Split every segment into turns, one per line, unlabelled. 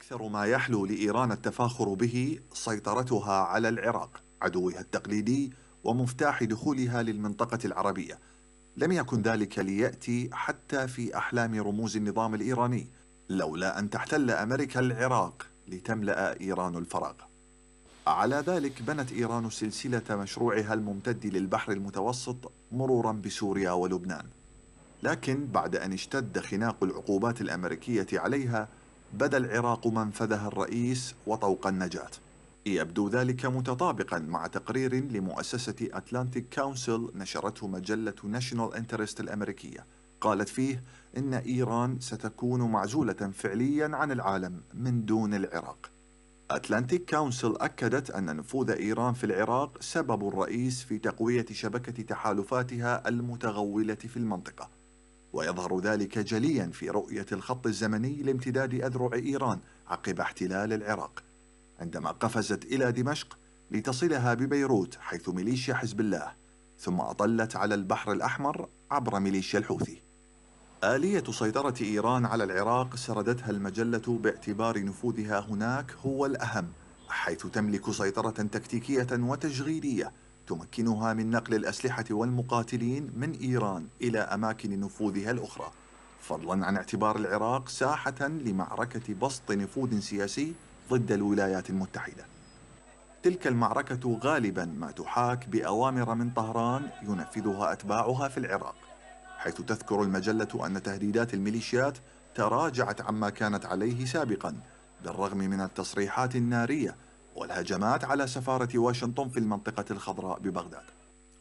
أكثر ما يحلو لإيران التفاخر به سيطرتها على العراق عدوها التقليدي ومفتاح دخولها للمنطقة العربية لم يكن ذلك ليأتي حتى في أحلام رموز النظام الإيراني لولا أن تحتل أمريكا العراق لتملأ إيران الفراغ على ذلك بنت إيران سلسلة مشروعها الممتد للبحر المتوسط مرورا بسوريا ولبنان لكن بعد أن اشتد خناق العقوبات الأمريكية عليها بدا العراق منفذها الرئيس وطوق النجاة يبدو ذلك متطابقا مع تقرير لمؤسسة أتلانتيك كونسل نشرته مجلة ناشونال انترست الأمريكية قالت فيه إن إيران ستكون معزولة فعليا عن العالم من دون العراق أتلانتيك كونسل أكدت أن نفوذ إيران في العراق سبب الرئيس في تقوية شبكة تحالفاتها المتغولة في المنطقة ويظهر ذلك جليا في رؤية الخط الزمني لامتداد أذرع إيران عقب احتلال العراق عندما قفزت إلى دمشق لتصلها ببيروت حيث ميليشيا حزب الله ثم أطلت على البحر الأحمر عبر ميليشيا الحوثي آلية سيطرة إيران على العراق سردتها المجلة باعتبار نفوذها هناك هو الأهم حيث تملك سيطرة تكتيكية وتشغيلية تمكنها من نقل الأسلحة والمقاتلين من إيران إلى أماكن نفوذها الأخرى فضلا عن اعتبار العراق ساحة لمعركة بسط نفوذ سياسي ضد الولايات المتحدة تلك المعركة غالبا ما تحاك بأوامر من طهران ينفذها أتباعها في العراق حيث تذكر المجلة أن تهديدات الميليشيات تراجعت عما كانت عليه سابقا بالرغم من التصريحات النارية والهجمات على سفارة واشنطن في المنطقة الخضراء ببغداد.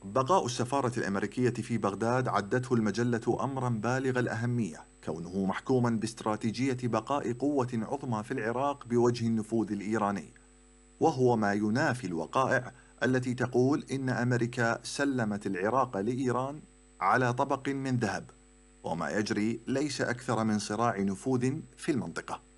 بقاء السفارة الأمريكية في بغداد عدته المجلة أمرا بالغ الأهمية كونه محكوما باستراتيجية بقاء قوة عظمى في العراق بوجه النفوذ الإيراني وهو ما ينافي الوقائع التي تقول إن أمريكا سلمت العراق لإيران على طبق من ذهب وما يجري ليس أكثر من صراع نفوذ في المنطقة